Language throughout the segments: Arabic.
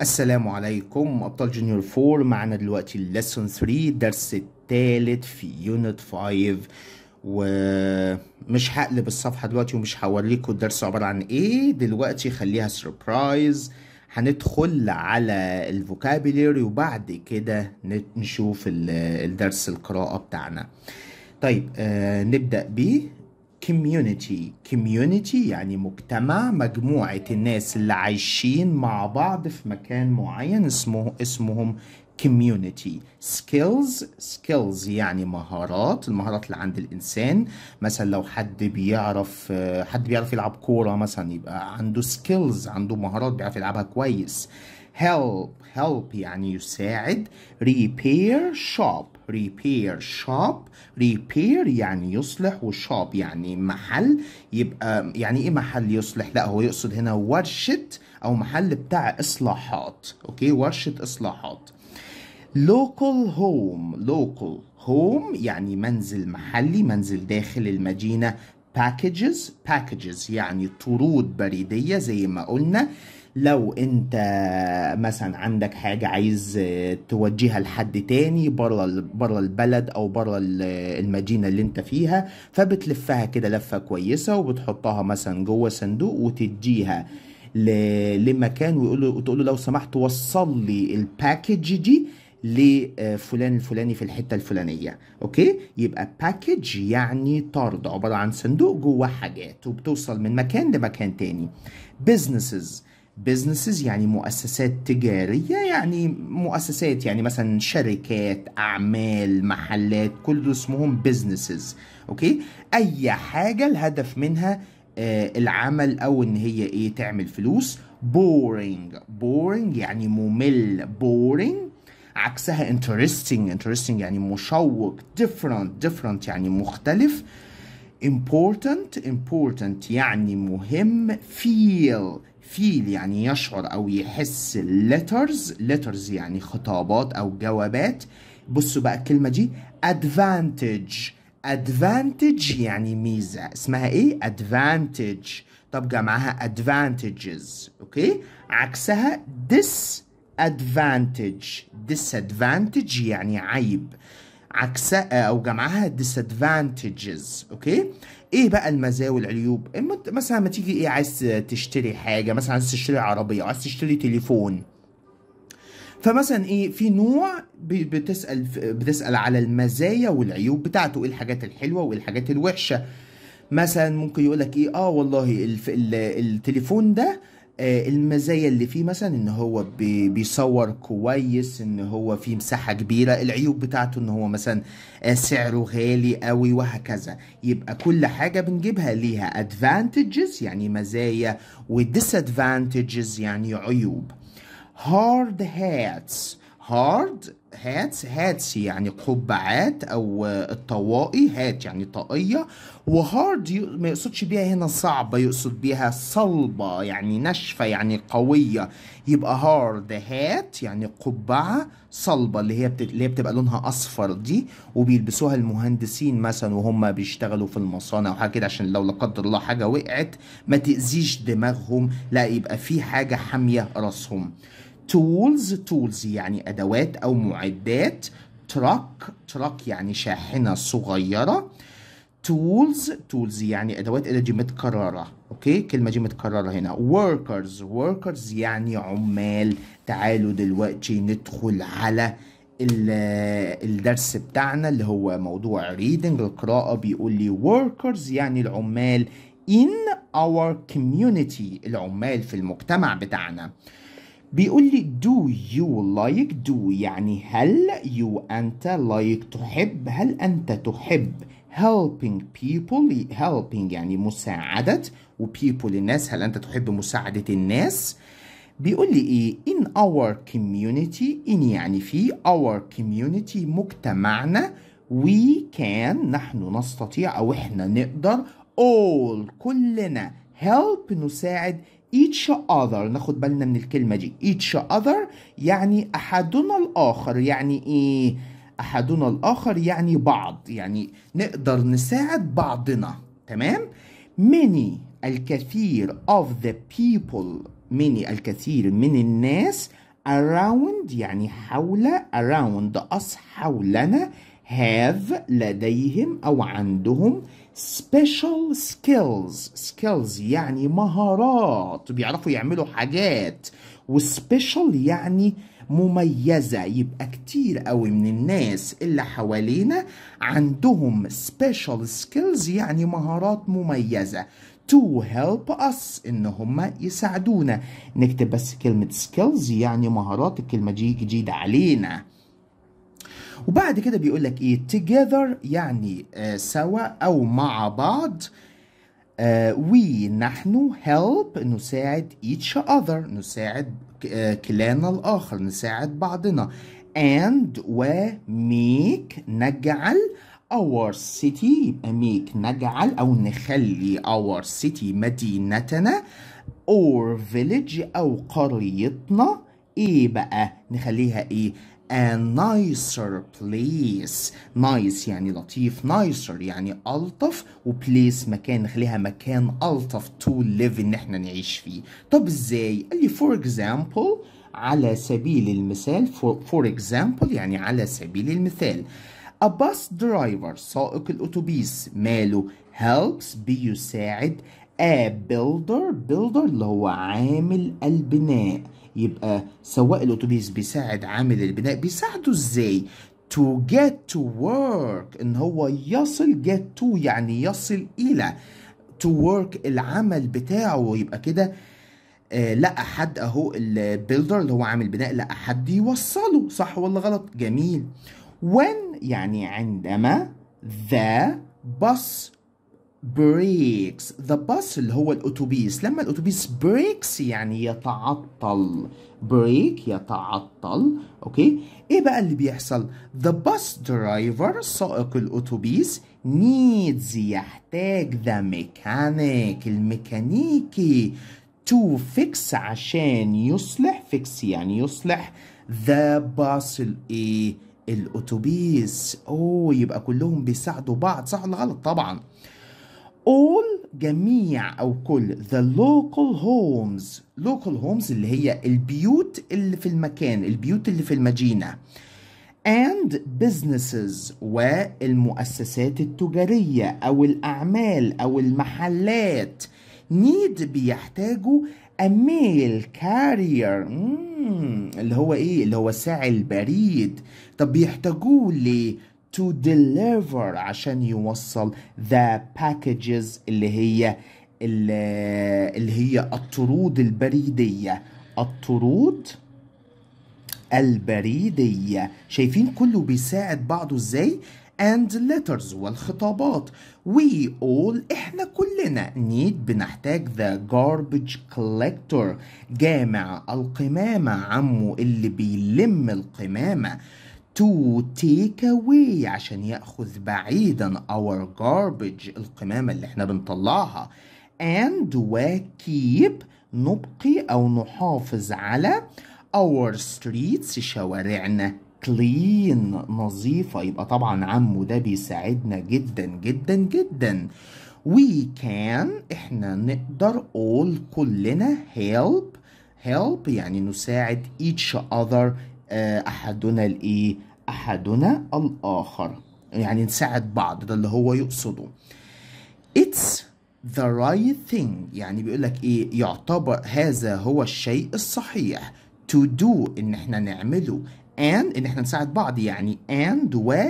السلام عليكم ابطال جونيور 4 معنا دلوقتي الليسون 3 الدرس الثالث في يونت 5 ومش هقلب الصفحه دلوقتي ومش هوريكم الدرس عباره عن ايه دلوقتي خليها سربرايز هندخل على الفوكابيلري وبعد كده نشوف الدرس القراءه بتاعنا طيب آه نبدا بيه كوميونيتي كوميونيتي يعني مجتمع مجموعة الناس اللي عايشين مع بعض في مكان معين اسمه اسمهم community skills skills يعني مهارات المهارات اللي عند الانسان مثلا لو حد بيعرف حد بيعرف يلعب كوره مثلا يبقى عنده skills عنده مهارات بيعرف يلعبها كويس help help يعني يساعد repair shop repair shop repair يعني يصلح وشوب يعني محل يبقى يعني ايه محل يصلح لا هو يقصد هنا ورشة او محل بتاع اصلاحات اوكي ورشة اصلاحات local home local home يعني منزل محلي منزل داخل المدينة packages packages يعني طرود بريدية زي ما قلنا لو انت مثلا عندك حاجه عايز توجهها لحد تاني بره بره البلد او بره المدينه اللي انت فيها فبتلفها كده لفه كويسه وبتحطها مثلا جوه صندوق وتديها لمكان ويقول له له لو سمحت وصل لي الباكج دي لفلان الفلاني في الحته الفلانيه اوكي يبقى باكج يعني طرد عباره عن صندوق جوه حاجات وبتوصل من مكان لمكان تاني بزنسز بزنسز يعني مؤسسات تجارية يعني مؤسسات يعني مثلا شركات أعمال محلات كل دول اسمهم بزنسز أوكي أي حاجة الهدف منها آه العمل أو إن هي إيه تعمل فلوس بورينج بورينج يعني ممل بورينج عكسها interesting interesting يعني مشوق different different يعني مختلف important important يعني مهم feel فيل يعني يشعر او يحس letters letters يعني خطابات او جوابات بصوا بقى الكلمة دي advantage advantage يعني ميزة اسمها ايه advantage طب جمعها advantages اوكي عكسها disadvantage disadvantage يعني عيب عكسها آه، او جمعها disadvantages اوكي ايه بقى المزايا والعيوب مثلا ما تيجي ايه عايز تشتري حاجه مثلا عايز تشتري عربيه عايز تشتري تليفون فمثلا ايه في نوع بتسال بتسال على المزايا والعيوب بتاعته ايه الحاجات الحلوه وايه الحاجات الوحشه مثلا ممكن يقول لك ايه اه والله التليفون ده آه، المزايا اللي فيه مثلا ان هو بيصور كويس ان هو فيه مساحة كبيرة العيوب بتاعته ان هو مثلا آه، سعره غالي قوي وهكذا يبقى كل حاجة بنجيبها ليها advantages يعني مزايا و disadvantages يعني عيوب hard hats هارد هاتس هاتس يعني قبعات او الطواقي هات يعني طاقيه وهارد ما يقصدش بيها هنا صعبه يقصد بيها صلبه يعني ناشفه يعني قويه يبقى هارد هات يعني قبعه صلبه اللي هي بت... اللي هي بتبقى لونها اصفر دي وبيلبسوها المهندسين مثلا وهم بيشتغلوا في المصانع وحاجه كده عشان لو لا قدر الله حاجه وقعت ما تاذيش دماغهم لا يبقى في حاجه حاميه راسهم tools tools يعني أدوات أو معدات truck truck يعني شاحنة صغيرة tools tools يعني أدوات إلى دي متكررة أوكي كلمة دي متكررة هنا workers workers يعني عمال تعالوا دلوقتي ندخل على الدرس بتاعنا اللي هو موضوع reading القراءة بيقول لي workers يعني العمال in our community العمال في المجتمع بتاعنا بيقول لي do you like do يعني هل you أنت like تحب هل أنت تحب helping people helping يعني مساعدة و people الناس هل أنت تحب مساعدة الناس بيقول لي إيه in our community in يعني في our community مجتمعنا we can نحن نستطيع أو إحنا نقدر all كلنا help نساعد each other ناخد بالنا من الكلمة دي each other يعني أحدنا الآخر يعني إيه أحدنا الآخر يعني بعض يعني نقدر نساعد بعضنا تمام many الكثير of the people many الكثير من الناس around يعني حول around us حولنا have لديهم أو عندهم special skills skills يعني مهارات بيعرفوا يعملوا حاجات وسبيشال يعني مميزة يبقى كتير قوي من الناس اللي حوالينا عندهم special skills يعني مهارات مميزة to help us ان هم يساعدونا نكتب بس كلمة skills يعني مهارات الكلمة دي جديدة علينا وبعد كده بيقول لك ايه together يعني آه سوا او مع بعض آه we نحن help نساعد each other نساعد آه، كلانا الاخر نساعد بعضنا and و make نجعل our city يبقى make نجعل او نخلي our city مدينتنا or village او قريتنا ايه بقى نخليها ايه a nicer place nice يعني لطيف nicer يعني ألطف و place مكان نخليها مكان ألطف to live إن احنا نعيش فيه طب إزاي؟ قال لي for example على سبيل المثال for, for example يعني على سبيل المثال A bus driver سائق الأتوبيس ماله helps بيساعد a builder builder اللي هو عامل البناء يبقى سواق الاتوبيس بيساعد عامل البناء بيساعده ازاي to get to work ان هو يصل get to يعني يصل الى to work العمل بتاعه يبقى كده آه لقى حد اهو البيلدر اللي هو عامل بناء لقى حد يوصله صح ولا غلط جميل when يعني عندما the bus breaks the bus اللي هو الاتوبيس لما الاتوبيس breaks يعني يتعطل break يتعطل اوكي ايه بقى اللي بيحصل the bus driver سائق الاتوبيس needs يحتاج the mechanic الميكانيكي to fix عشان يصلح fix يعني يصلح the bus الايه الاتوبيس اوه يبقى كلهم بيساعدوا بعض صح ولا غلط طبعا all جميع أو كل the local homes local homes اللي هي البيوت اللي في المكان البيوت اللي في المدينة and businesses والمؤسسات التجارية أو الأعمال أو المحلات need بيحتاجوا a mail carrier مم. Hmm، اللي هو إيه اللي هو ساعي البريد طب بيحتاجوه ليه to deliver عشان يوصل the packages اللي هي اللي هي الطرود البريدية الطرود البريدية شايفين كله بيساعد بعضه ازاي and letters والخطابات we all احنا كلنا need بنحتاج the garbage collector جامع القمامة عمو اللي بيلم القمامة to take away عشان يأخذ بعيدا our garbage القمامة اللي احنا بنطلعها and keep نبقي أو نحافظ على our streets شوارعنا clean نظيفة يبقى طبعا عمو ده بيساعدنا جدا جدا جدا we can احنا نقدر all كلنا help help يعني نساعد each other آه، أحدنا الإيه أحدنا الآخر يعني نساعد بعض ده اللي هو يقصده It's the right thing يعني بيقول لك إيه يعتبر هذا هو الشيء الصحيح to do إن إحنا نعمله and إن إحنا نساعد بعض يعني and و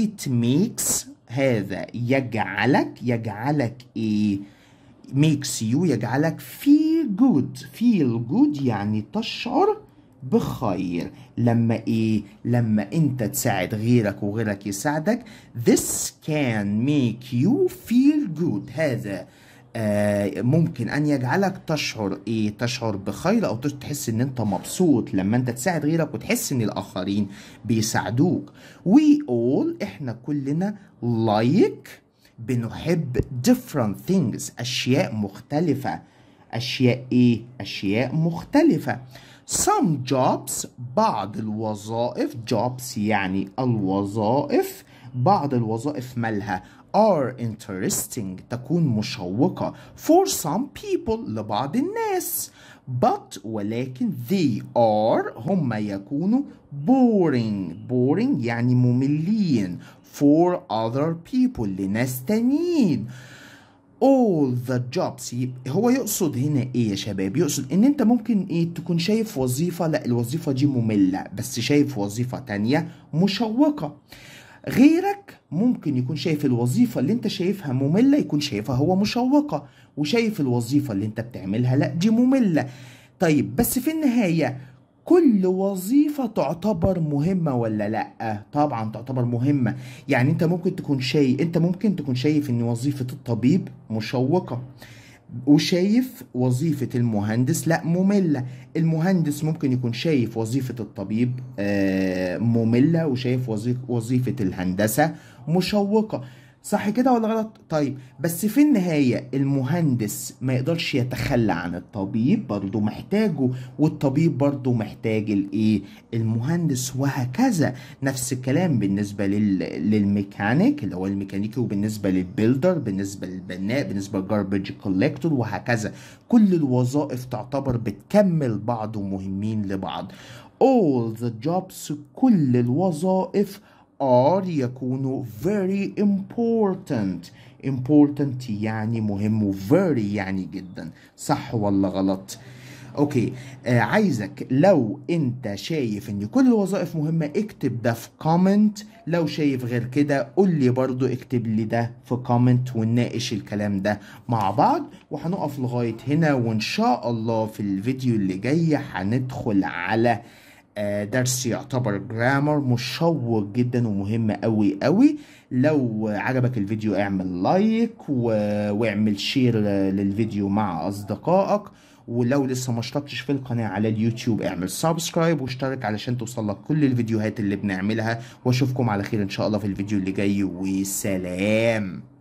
it makes هذا يجعلك يجعلك إيه makes you يجعلك feel good feel good يعني تشعر بخير لما ايه لما انت تساعد غيرك وغيرك يساعدك this can make you feel good هذا آه ممكن ان يجعلك تشعر ايه تشعر بخير او تحس ان انت مبسوط لما انت تساعد غيرك وتحس ان الاخرين بيساعدوك we all احنا كلنا like بنحب different things اشياء مختلفه اشياء ايه اشياء مختلفه some jobs بعض الوظائف jobs يعني الوظائف بعض الوظائف مالها are interesting تكون مشوقة for some people لبعض الناس but ولكن they are هم يكونوا boring boring يعني مملين for other people لناس تانيين all the jobs هو يقصد هنا ايه يا شباب يقصد ان انت ممكن ايه تكون شايف وظيفة لا الوظيفة دي مملة بس شايف وظيفة تانية مشوقة غيرك ممكن يكون شايف الوظيفة اللي انت شايفها مملة يكون شايفها هو مشوقة وشايف الوظيفة اللي انت بتعملها لا دي مملة طيب بس في النهاية كل وظيفة تعتبر مهمة ولا لأ؟ طبعا تعتبر مهمة، يعني أنت ممكن تكون شايف أنت ممكن تكون شايف إن وظيفة الطبيب مشوقة، وشايف وظيفة المهندس لا مملة المهندس ممكن يكون شايف وظيفة الطبيب آه، مملة وشايف وظيفة الهندسة مشوقة صح كده ولا غلط؟ طيب بس في النهاية المهندس ما يقدرش يتخلى عن الطبيب برضه محتاجه والطبيب برضه محتاج الايه؟ المهندس وهكذا نفس الكلام بالنسبة لل... للميكانيك اللي هو الميكانيكي وبالنسبة للبيلدر بالنسبة للبناء بالنسبة للجاربج كوليكتور وهكذا كل الوظائف تعتبر بتكمل بعض ومهمين لبعض all the jobs كل الوظائف are يكون very important important يعني مهم و very يعني جدا صح ولا غلط اوكي آه عايزك لو انت شايف ان كل الوظائف مهمه اكتب ده في كومنت لو شايف غير كده قول لي برضو اكتب لي ده في كومنت ونناقش الكلام ده مع بعض وهنقف لغايه هنا وان شاء الله في الفيديو اللي جاي هندخل على آه، درس يعتبر جرامر مشوق جدا ومهم قوي قوي لو عجبك الفيديو اعمل لايك واعمل شير للفيديو مع اصدقائك ولو لسه ما اشتركتش في القناة على اليوتيوب اعمل سبسكرايب واشترك علشان توصلك كل الفيديوهات اللي بنعملها واشوفكم على خير ان شاء الله في الفيديو اللي جاي وسلام